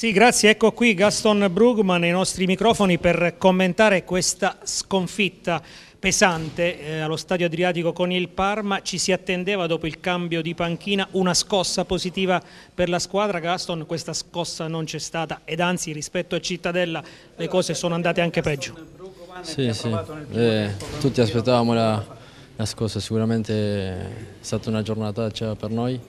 Sì, grazie. Ecco qui Gaston Brugman ai nostri microfoni per commentare questa sconfitta pesante eh, allo Stadio Adriatico con il Parma. Ci si attendeva dopo il cambio di panchina una scossa positiva per la squadra. Gaston, questa scossa non c'è stata ed anzi rispetto a Cittadella le cose sono andate anche peggio. Sì, sì. Eh, tutti aspettavamo la, la, scossa, sicuramente è stata una giornata cioè, per noi.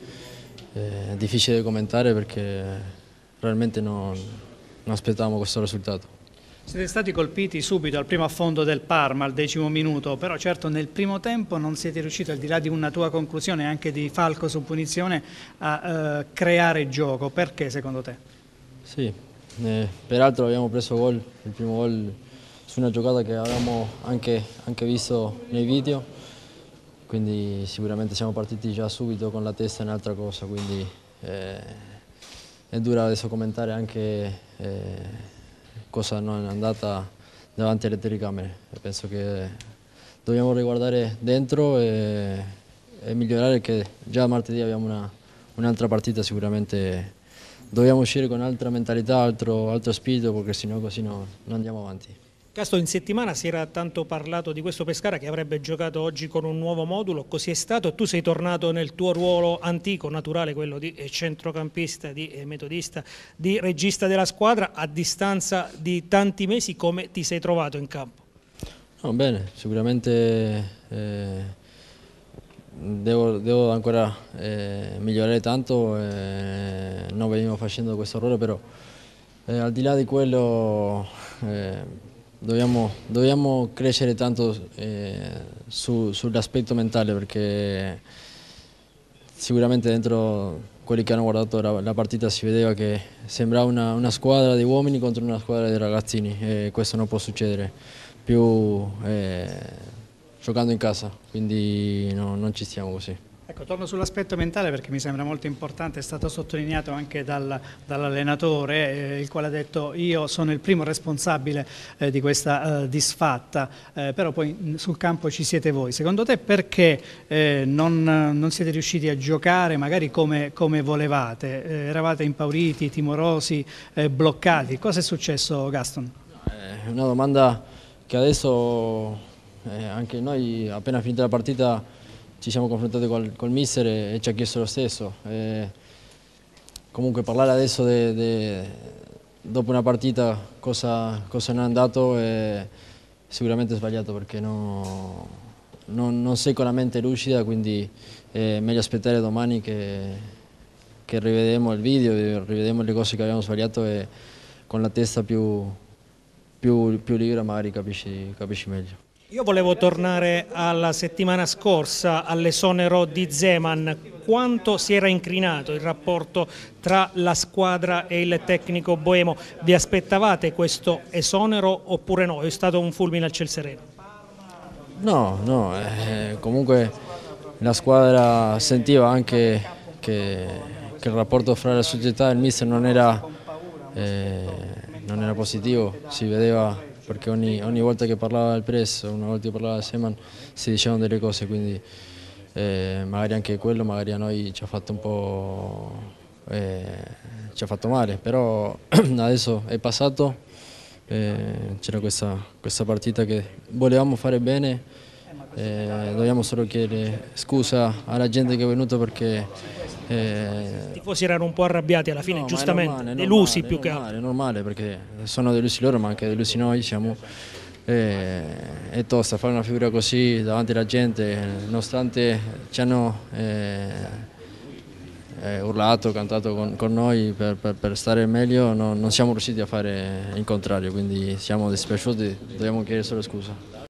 È eh, difficile commentare perché realmente non, non aspettavamo questo risultato. Siete stati colpiti subito al primo affondo del Parma, al decimo minuto, però certo nel primo tempo non siete riusciti, al di là di una tua conclusione anche di Falco su punizione, a eh, creare gioco. Perché secondo te? Sì, eh, peraltro abbiamo preso gol, il primo gol su una giocata che avevamo anche, anche visto nei video, quindi sicuramente siamo partiti già subito con la testa in un'altra cosa, quindi eh, è dura adesso commentare anche eh, cosa non è andata davanti alle telecamere. Penso che dobbiamo riguardare dentro e, e migliorare che già martedì abbiamo un'altra un partita sicuramente dobbiamo uscire con altra mentalità, altro, altro spirito perché sennò così no, non andiamo avanti. Casto, in settimana si era tanto parlato di questo Pescara che avrebbe giocato oggi con un nuovo modulo, così è stato tu sei tornato nel tuo ruolo antico, naturale, quello di eh, centrocampista, di eh, metodista, di regista della squadra a distanza di tanti mesi, come ti sei trovato in campo? No, bene, sicuramente eh, devo, devo, ancora eh, migliorare tanto, eh, non venivo facendo questo errore, però eh, al di là di quello dobbiamo, dobbiamo crescere tanto eh, su, sull'aspetto mentale perché sicuramente dentro quelli che hanno guardato la, la partita si vedeva che sembrava una, una, squadra di uomini contro una squadra di ragazzini e questo non può succedere più eh, giocando in casa, quindi no, non ci stiamo così. Ecco, torno sull'aspetto mentale perché mi sembra molto importante, è stato sottolineato anche dal, dall'allenatore, eh, il quale ha detto io sono il primo responsabile eh, di questa eh, disfatta, eh, però poi sul campo ci siete voi. Secondo te perché eh, non, non, siete riusciti a giocare magari come, come volevate? Eh, eravate impauriti, timorosi, bloccati? Cosa è successo Gaston? È una domanda che adesso anche noi appena finita la partita ci siamo confrontati col, col mister e, e, ci ha chiesto lo stesso. E comunque parlare adesso de, de, dopo una partita cosa, cosa, non è andato è sicuramente sbagliato perché no, non, non, sei con la mente lucida, quindi è meglio aspettare domani che, che rivedremo il video, rivedremo le cose che abbiamo sbagliato e con la testa più, più, più libera magari capisci, capisci meglio. Io volevo tornare alla settimana scorsa all'esonero di Zeman. Quanto si era incrinato il rapporto tra la squadra e il tecnico Boemo? Vi aspettavate questo esonero oppure no? È stato un fulmine al ciel sereno? No, no, eh, comunque la squadra sentiva anche che, che, il rapporto fra la società e il mister non era, eh, non era positivo, si vedeva perché ogni, ogni volta che parlava il press, una volta che parlava Seman, si dicevano delle cose, quindi eh, magari anche quello magari a noi ci ha fatto un po' eh, ci ha fatto male, però adesso è passato, eh, c'era questa, questa partita che volevamo fare bene, eh, dobbiamo solo chiedere scusa alla gente che è venuta perché eh, I tifosi erano un po' arrabbiati alla fine, no, giustamente, normale, delusi normale, più normale, che altro. È normale perché sono delusi loro ma anche delusi noi, siamo, eh, è tosta fare una figura così davanti alla gente, nonostante ci hanno eh, eh urlato, cantato con, con noi per, per, per, stare meglio, no, non siamo riusciti a fare il contrario, quindi siamo dispiaciuti, dobbiamo chiedere solo scusa.